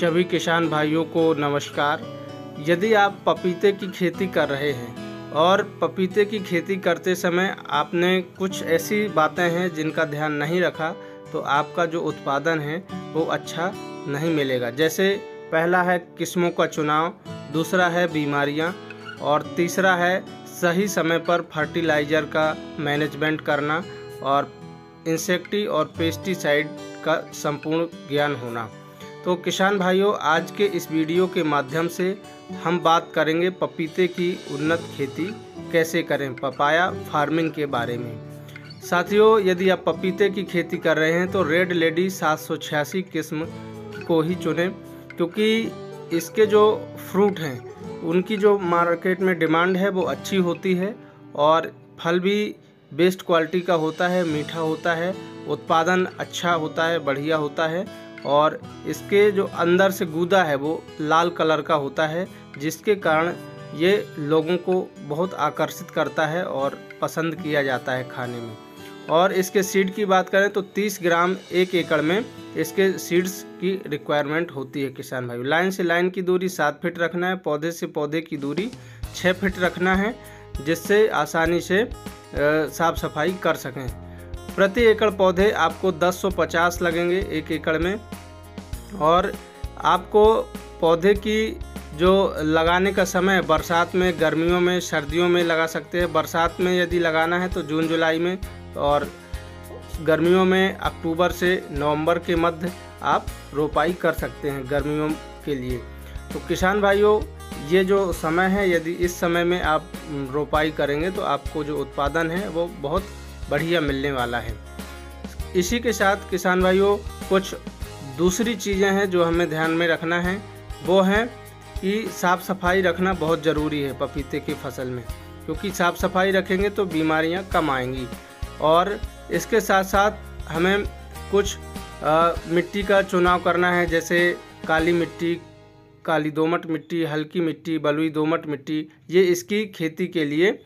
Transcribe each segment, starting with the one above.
सभी किसान भाइयों को नमस्कार यदि आप पपीते की खेती कर रहे हैं और पपीते की खेती करते समय आपने कुछ ऐसी बातें हैं जिनका ध्यान नहीं रखा तो आपका जो उत्पादन है वो अच्छा नहीं मिलेगा जैसे पहला है किस्मों का चुनाव दूसरा है बीमारियां और तीसरा है सही समय पर फर्टिलाइज़र का मैनेजमेंट करना और इंसेक्टी और पेस्टिसाइड का संपूर्ण ज्ञान होना तो किसान भाइयों आज के इस वीडियो के माध्यम से हम बात करेंगे पपीते की उन्नत खेती कैसे करें पपाया फार्मिंग के बारे में साथियों यदि आप पपीते की खेती कर रहे हैं तो रेड लेडी सात किस्म को ही चुनें क्योंकि इसके जो फ्रूट हैं उनकी जो मार्केट में डिमांड है वो अच्छी होती है और फल भी बेस्ट क्वालिटी का होता है मीठा होता है उत्पादन अच्छा होता है बढ़िया होता है और इसके जो अंदर से गूदा है वो लाल कलर का होता है जिसके कारण ये लोगों को बहुत आकर्षित करता है और पसंद किया जाता है खाने में और इसके सीड की बात करें तो 30 ग्राम एक एकड़ में इसके सीड्स की रिक्वायरमेंट होती है किसान भाई लाइन से लाइन की दूरी सात फिट रखना है पौधे से पौधे की दूरी छः फिट रखना है जिससे आसानी से साफ सफाई कर सकें प्रति एकड़ पौधे आपको 1050 लगेंगे एक एकड़ में और आपको पौधे की जो लगाने का समय बरसात में गर्मियों में सर्दियों में लगा सकते हैं बरसात में यदि लगाना है तो जून जुलाई में और गर्मियों में अक्टूबर से नवंबर के मध्य आप रोपाई कर सकते हैं गर्मियों के लिए तो किसान भाइयों ये जो समय है यदि इस समय में आप रोपाई करेंगे तो आपको जो उत्पादन है वो बहुत बढ़िया मिलने वाला है इसी के साथ किसान भाइयों कुछ दूसरी चीज़ें हैं जो हमें ध्यान में रखना है वो है कि साफ़ सफाई रखना बहुत ज़रूरी है पपीते की फसल में क्योंकि साफ़ सफाई रखेंगे तो बीमारियां कम आएंगी और इसके साथ साथ हमें कुछ आ, मिट्टी का चुनाव करना है जैसे काली मिट्टी काली दोमट मिट्टी हल्की मिट्टी बलुई दोमट मिट्टी ये इसकी खेती के लिए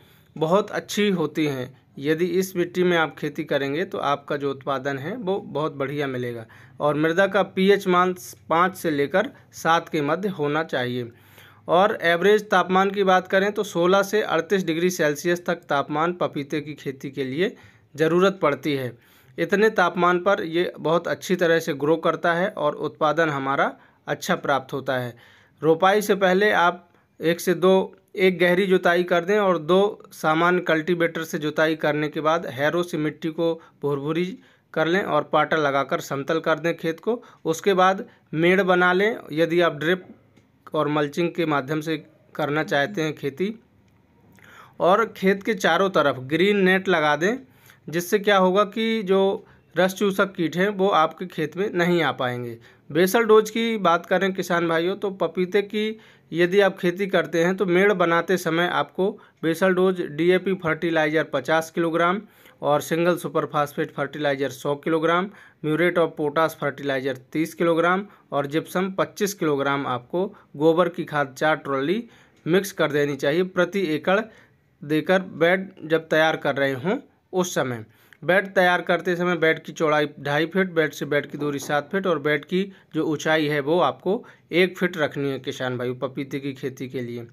बहुत अच्छी होती हैं यदि इस मिट्टी में आप खेती करेंगे तो आपका जो उत्पादन है वो बहुत बढ़िया मिलेगा और मृदा का पीएच मान पाँच से लेकर सात के मध्य होना चाहिए और एवरेज तापमान की बात करें तो 16 से 38 डिग्री सेल्सियस तक तापमान पपीते की खेती के लिए ज़रूरत पड़ती है इतने तापमान पर ये बहुत अच्छी तरह से ग्रो करता है और उत्पादन हमारा अच्छा प्राप्त होता है रोपाई से पहले आप एक से दो एक गहरी जुताई कर दें और दो सामान्य कल्टीवेटर से जुताई करने के बाद हैरो से मिट्टी को भुरभुरी कर लें और पाटा लगाकर समतल कर दें खेत को उसके बाद मेड़ बना लें यदि आप ड्रिप और मल्चिंग के माध्यम से करना चाहते हैं खेती और खेत के चारों तरफ ग्रीन नेट लगा दें जिससे क्या होगा कि जो रस चूसक कीट हैं वो आपके खेत में नहीं आ पाएंगे बेसल डोज की बात करें किसान भाइयों तो पपीते की यदि आप खेती करते हैं तो मेड़ बनाते समय आपको basal dose DAP fertiliser 50 kilogram और single super phosphate fertiliser 100 kilogram muriate of potash fertiliser 30 kilogram और जिप्सम 25 किलोग्राम आपको गोबर की खाद चार ट्रॉली मिक्स कर देनी चाहिए प्रति एकड़ देकर बेड जब तैयार कर रहे हों उस समय बेड तैयार करते समय बेड की चौड़ाई ढाई फिट बेड से बेड की दूरी सात फिट और बेड की जो ऊंचाई है वो आपको एक फिट रखनी है किसान भाई पपीते की खेती के लिए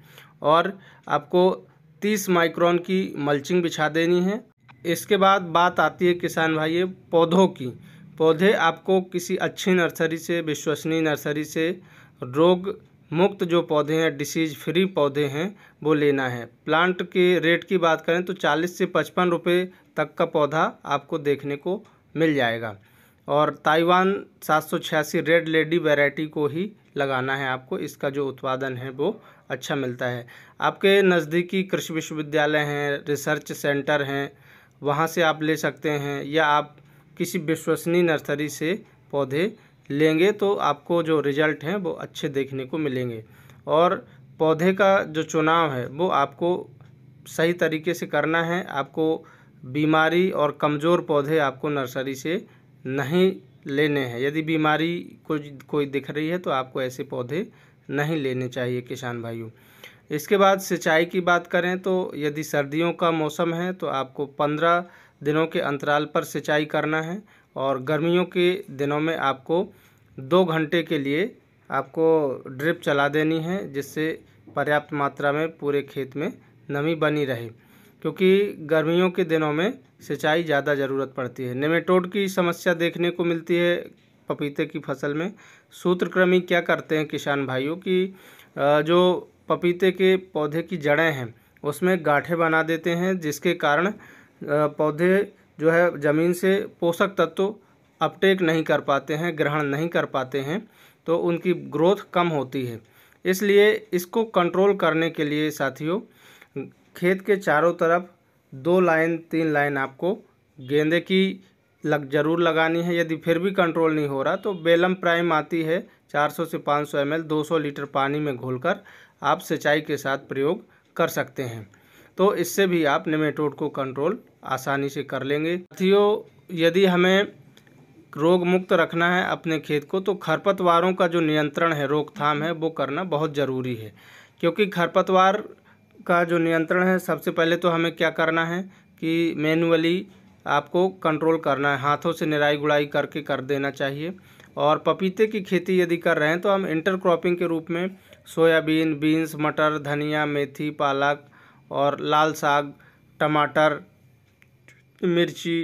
और आपको तीस माइक्रोन की मल्चिंग बिछा देनी है इसके बाद बात आती है किसान भाई पौधों की पौधे आपको किसी अच्छी नर्सरी से विश्वसनीय नर्सरी से रोग मुक्त जो पौधे हैं डिसीज फ्री पौधे हैं वो लेना है प्लांट के रेट की बात करें तो 40 से 55 रुपए तक का पौधा आपको देखने को मिल जाएगा और ताइवान सात रेड लेडी वैरायटी को ही लगाना है आपको इसका जो उत्पादन है वो अच्छा मिलता है आपके नज़दीकी कृषि विश्वविद्यालय हैं रिसर्च सेंटर हैं वहाँ से आप ले सकते हैं या आप किसी विश्वसनीय नर्सरी से पौधे लेंगे तो आपको जो रिज़ल्ट हैं वो अच्छे देखने को मिलेंगे और पौधे का जो चुनाव है वो आपको सही तरीके से करना है आपको बीमारी और कमज़ोर पौधे आपको नर्सरी से नहीं लेने हैं यदि बीमारी कोई कोई दिख रही है तो आपको ऐसे पौधे नहीं लेने चाहिए किसान भाइयों इसके बाद सिंचाई की बात करें तो यदि सर्दियों का मौसम है तो आपको पंद्रह दिनों के अंतराल पर सिंचाई करना है और गर्मियों के दिनों में आपको दो घंटे के लिए आपको ड्रिप चला देनी है जिससे पर्याप्त मात्रा में पूरे खेत में नमी बनी रहे क्योंकि गर्मियों के दिनों में सिंचाई ज़्यादा ज़रूरत पड़ती है नेमेटोड की समस्या देखने को मिलती है पपीते की फसल में सूत्रक्रमी क्या करते हैं किसान भाइयों की जो पपीते के पौधे की जड़ें हैं उसमें गाठे बना देते हैं जिसके कारण पौधे जो है ज़मीन से पोषक तत्व अपटेक नहीं कर पाते हैं ग्रहण नहीं कर पाते हैं तो उनकी ग्रोथ कम होती है इसलिए इसको कंट्रोल करने के लिए साथियों खेत के चारों तरफ दो लाइन तीन लाइन आपको गेंदे की लग जरूर लगानी है यदि फिर भी कंट्रोल नहीं हो रहा तो बेलम प्राइम आती है 400 से 500 सौ एम 200 लीटर पानी में घोलकर आप सिंचाई के साथ प्रयोग कर सकते हैं तो इससे भी आप निमेटोड को कंट्रोल आसानी से कर लेंगे साथियों यदि हमें रोग मुक्त रखना है अपने खेत को तो खरपतवारों का जो नियंत्रण है रोकथाम है वो करना बहुत ज़रूरी है क्योंकि खरपतवार का जो नियंत्रण है सबसे पहले तो हमें क्या करना है कि मैनुअली आपको कंट्रोल करना है हाथों से निराई गुड़ाई करके कर देना चाहिए और पपीते की खेती यदि कर रहे हैं तो हम इंटर क्रॉपिंग के रूप में सोयाबीन बीन्स मटर धनिया मेथी पालक और लाल साग टमाटर मिर्ची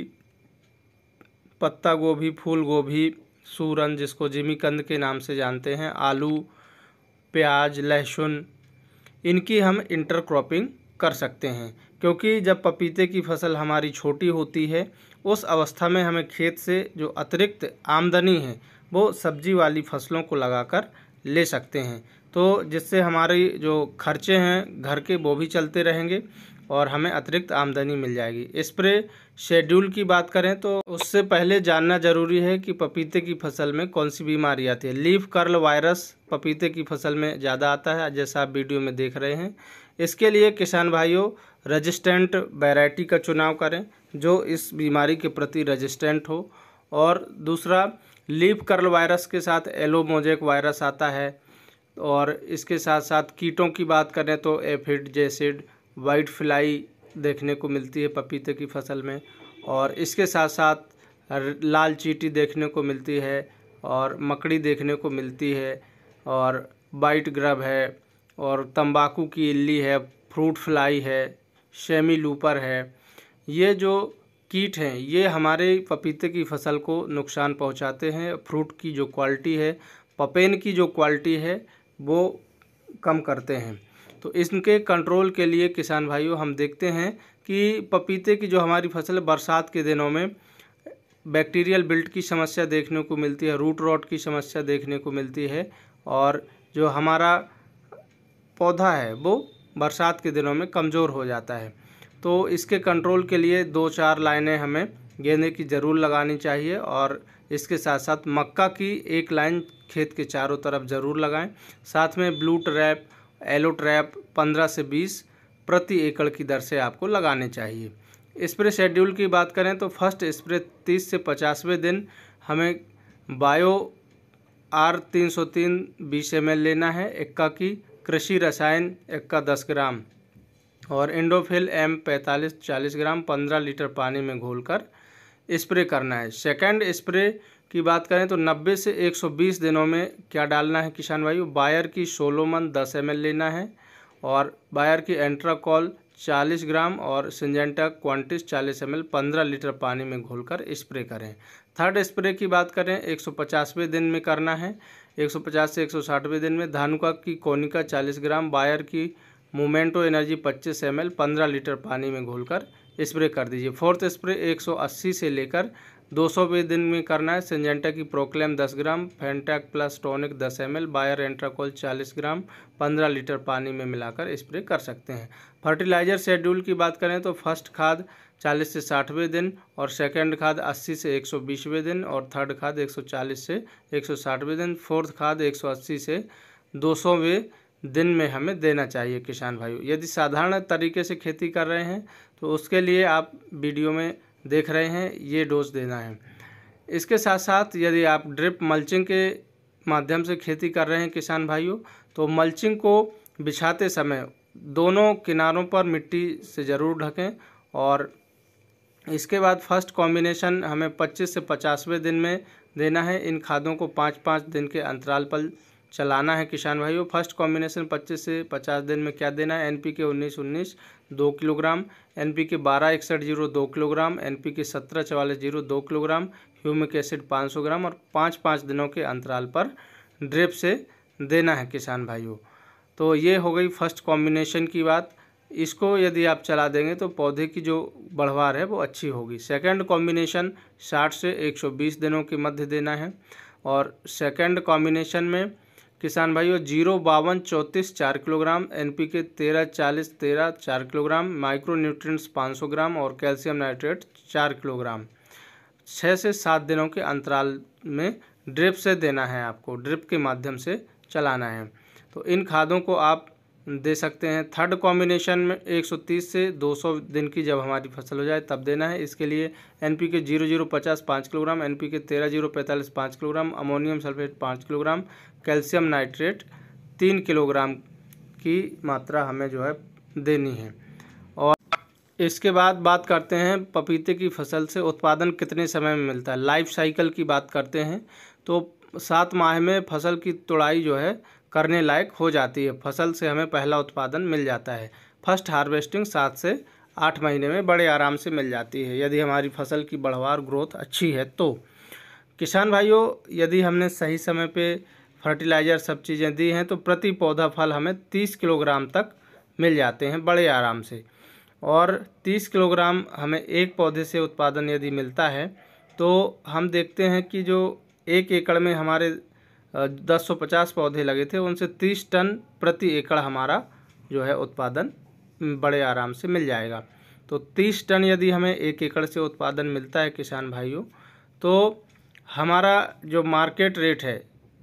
पत्ता गोभी फूल गोभी सूरन जिसको जिमीकंद के नाम से जानते हैं आलू प्याज लहसुन इनकी हम इंटरक्रॉपिंग कर सकते हैं क्योंकि जब पपीते की फसल हमारी छोटी होती है उस अवस्था में हमें खेत से जो अतिरिक्त आमदनी है वो सब्जी वाली फसलों को लगाकर ले सकते हैं तो जिससे हमारे जो खर्चे हैं घर के वो भी चलते रहेंगे और हमें अतिरिक्त आमदनी मिल जाएगी स्प्रे शेड्यूल की बात करें तो उससे पहले जानना जरूरी है कि पपीते की फसल में कौन सी बीमारी आती है लीफ कर्ल वायरस पपीते की फसल में ज़्यादा आता है जैसा आप वीडियो में देख रहे हैं इसके लिए किसान भाइयों रजिस्टेंट वैरायटी का चुनाव करें जो इस बीमारी के प्रति रजिस्टेंट हो और दूसरा लीफ कर्ल वायरस के साथ एलोमोजेक वायरस आता है और इसके साथ साथ कीटों की बात करें तो एफिड जेसिड वाइट फ्लाई देखने को मिलती है पपीते की फसल में और इसके साथ साथ लाल चीटी देखने को मिलती है और मकड़ी देखने को मिलती है और वाइट ग्रब है और तंबाकू की इल्ली है फ्रूट फ्लाई है शेमी लूपर है ये जो कीट हैं ये हमारे पपीते की फसल को नुकसान पहुंचाते हैं फ्रूट की जो क्वालिटी है पपेन की जो क्वालिटी है वो कम करते हैं तो इनके कंट्रोल के लिए किसान भाइयों हम देखते हैं कि पपीते की जो हमारी फसल बरसात के दिनों में बैक्टीरियल बिल्ट की समस्या देखने को मिलती है रूट रॉट की समस्या देखने को मिलती है और जो हमारा पौधा है वो बरसात के दिनों में कमज़ोर हो जाता है तो इसके कंट्रोल के लिए दो चार लाइनें हमें गेंदे की ज़रूर लगानी चाहिए और इसके साथ साथ मक्का की एक लाइन खेत के चारों तरफ ज़रूर लगाएं साथ में ब्लू ट्रैप एलो ट्रैप पंद्रह से बीस प्रति एकड़ की दर से आपको लगाने चाहिए स्प्रे शेड्यूल की बात करें तो फर्स्ट स्प्रे तीस से पचासवें दिन हमें बायो आर तीन सौ तीन बीस एम लेना है इक्का की कृषि रसायन इक्का दस ग्राम और इंडोफिल एम पैंतालीस चालीस ग्राम पंद्रह लीटर पानी में घोलकर स्प्रे करना है सेकंड स्प्रे की बात करें तो 90 से 120 दिनों में क्या डालना है किसान भाई बायर की सोलोमन 10 एम लेना है और बायर की एंट्राकॉल 40 ग्राम और सिंजेंटा क्वांटिस 40 एम 15 लीटर पानी में घोलकर स्प्रे करें थर्ड स्प्रे की बात करें 150वें दिन में करना है 150 से 160वें दिन में धानुका की कोनिका 40 ग्राम बायर की मोमेंटो एनर्जी 25 एम 15 लीटर पानी में घोलकर स्प्रे कर दीजिए फोर्थ स्प्रे 180 से लेकर दो सौ दिन में करना है सिंजेंटा की Proclaim 10 gram Fantac plus tonic 10 M L Bayer Antracol 40 gram 15 litre पानी में मिलाकर स्प्रे कर सकते हैं फर्टिलाइजर शेड्यूल की बात करें तो फर्स्ट खाद 40 से साठवें दिन और सेकेंड खाद 80 से 120वें दिन और थर्ड खाद 140 से 160वें दिन फोर्थ खाद 180 से 200वें दिन में हमें देना चाहिए किसान भाइयों यदि साधारण तरीके से खेती कर रहे हैं तो उसके लिए आप वीडियो में देख रहे हैं ये डोज देना है इसके साथ साथ यदि आप ड्रिप मल्चिंग के माध्यम से खेती कर रहे हैं किसान भाइयों तो मल्चिंग को बिछाते समय दोनों किनारों पर मिट्टी से ज़रूर ढकें और इसके बाद फर्स्ट कॉम्बिनेशन हमें 25 से 50वें दिन में देना है इन खादों को पाँच पाँच दिन के अंतराल पर चलाना है किसान भाइयों फर्स्ट कॉम्बिनेशन 25 से 50 दिन में क्या देना है एन पी के उन्नीस उन्नीस दो किलोग्राम एन पी के बारह इकसठ जीरो दो किलोग्राम एन पी के सत्रह चवालीस जीरो दो किलोग्राम ह्यूमिक एसिड पाँच सौ ग्राम और पाँच पाँच दिनों के अंतराल पर ड्रिप से देना है किसान भाइयों तो ये हो गई फर्स्ट कॉम्बिनेशन की बात इसको यदि आप चला देंगे तो पौधे की जो बढ़वार है वो अच्छी होगी सेकेंड कॉम्बिनेशन साठ से एक दिनों के मध्य देना है और सेकेंड कॉम्बिनेशन में किसान भाइयों जीरो बावन चौंतीस चार किलोग्राम एन पी के तेरह चालीस तेरह चार किलोग्राम माइक्रो न्यूट्रिएंट्स पाँच सौ ग्राम और कैल्शियम नाइट्रेट चार किलोग्राम छः से सात दिनों के अंतराल में ड्रिप से देना है आपको ड्रिप के माध्यम से चलाना है तो इन खादों को आप दे सकते हैं थर्ड कॉम्बिनेशन में 130 से 200 दिन की जब हमारी फसल हो जाए तब देना है इसके लिए N P K zero zero पचास पाँच किलोग्राम एन पी के तेरह जीरो पैंतालीस पाँच किलोग्राम अमोनियम सल्फेट पाँच किलोग्राम कैल्शियम नाइट्रेट तीन किलोग्राम की मात्रा हमें जो है देनी है और इसके बाद बात करते हैं पपीते की फसल से उत्पादन कितने समय में मिलता है लाइफ साइकिल की बात करते हैं तो सात माह में फसल की तोड़ाई जो है करने लायक हो जाती है फसल से हमें पहला उत्पादन मिल जाता है फर्स्ट हार्वेस्टिंग सात से आठ महीने में बड़े आराम से मिल जाती है यदि हमारी फसल की बढ़वार ग्रोथ अच्छी है तो किसान भाइयों यदि हमने सही समय पे फर्टिलाइज़र सब चीज़ें दी हैं तो प्रति पौधा फल हमें तीस किलोग्राम तक मिल जाते हैं बड़े आराम से और तीस किलोग्राम हमें एक पौधे से उत्पादन यदि मिलता है तो हम देखते हैं कि जो एक एकड़ में हमारे दस सौ पचास पौधे लगे थे उनसे तीस टन प्रति एकड़ हमारा जो है उत्पादन बड़े आराम से मिल जाएगा तो तीस टन यदि हमें एक एकड़ से उत्पादन मिलता है किसान भाइयों तो हमारा जो मार्केट रेट है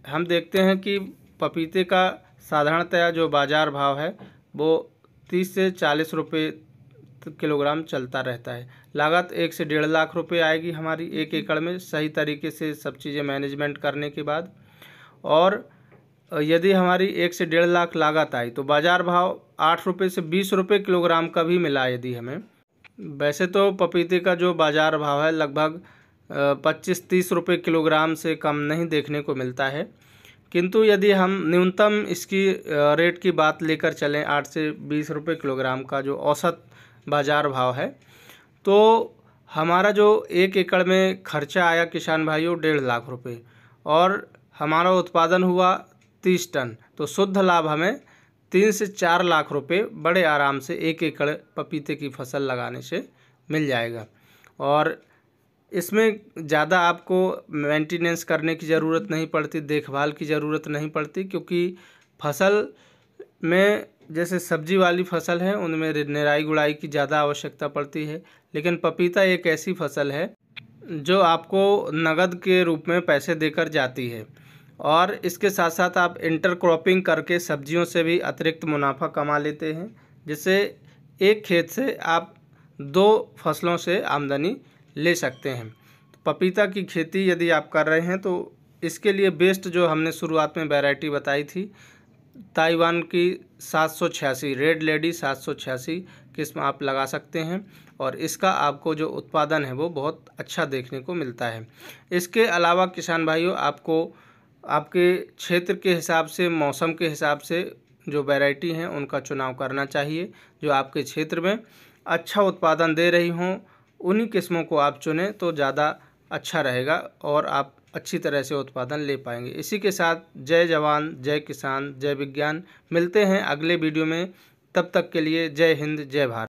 हम देखते हैं कि पपीते का साधारणतया जो बाज़ार भाव है वो तीस से चालीस रुपये किलोग्राम चलता रहता है लागत एक से डेढ़ लाख रुपए आएगी हमारी एक एकड़ में सही तरीके से सब चीज़ें मैनेजमेंट करने के बाद और यदि हमारी एक से डेढ़ लाख लागत आई तो बाज़ार भाव आठ रुपये से बीस रुपये किलोग्राम का भी मिला यदि हमें वैसे तो पपीते का जो बाज़ार भाव है लगभग पच्चीस तीस रुपये किलोग्राम से कम नहीं देखने को मिलता है किंतु यदि हम न्यूनतम इसकी रेट की बात लेकर चलें आठ से बीस रुपये किलोग्राम का जो औसत बाज़ार भाव है तो हमारा जो एक एकड़ में खर्चा आया किसान भाइयों डेढ़ लाख रुपये और हमारा उत्पादन हुआ तीस टन तो शुद्ध लाभ हमें तीन से चार लाख रुपए बड़े आराम से एक एकड़ पपीते की फसल लगाने से मिल जाएगा और इसमें ज़्यादा आपको मेंटेनेंस करने की ज़रूरत नहीं पड़ती देखभाल की ज़रूरत नहीं पड़ती क्योंकि फसल में जैसे सब्जी वाली फसल है उनमें निराई गुड़ाई की ज़्यादा आवश्यकता पड़ती है लेकिन पपीता एक ऐसी फसल है जो आपको नगद के रूप में पैसे देकर जाती है और इसके साथ साथ आप इंटरक्रॉपिंग करके सब्जियों से भी अतिरिक्त मुनाफा कमा लेते हैं जिससे एक खेत से आप दो फसलों से आमदनी ले सकते हैं पपीता की खेती यदि आप कर रहे हैं तो इसके लिए बेस्ट जो हमने शुरुआत में वैरायटी बताई थी ताइवान की सात सौ छियासी रेड लेडी सात सौ छियासी किस्म आप लगा सकते हैं और इसका आपको जो उत्पादन है वो बहुत अच्छा देखने को मिलता है इसके अलावा किसान भाइयों आपको आपके क्षेत्र के हिसाब से मौसम के हिसाब से जो वैरायटी हैं उनका चुनाव करना चाहिए जो आपके क्षेत्र में अच्छा उत्पादन दे रही हों उन्हीं किस्मों को आप चुनें तो ज़्यादा अच्छा रहेगा और आप अच्छी तरह से उत्पादन ले पाएंगे इसी के साथ जय जवान जय किसान जय विज्ञान मिलते हैं अगले वीडियो में तब तक के लिए जय हिंद जय भारत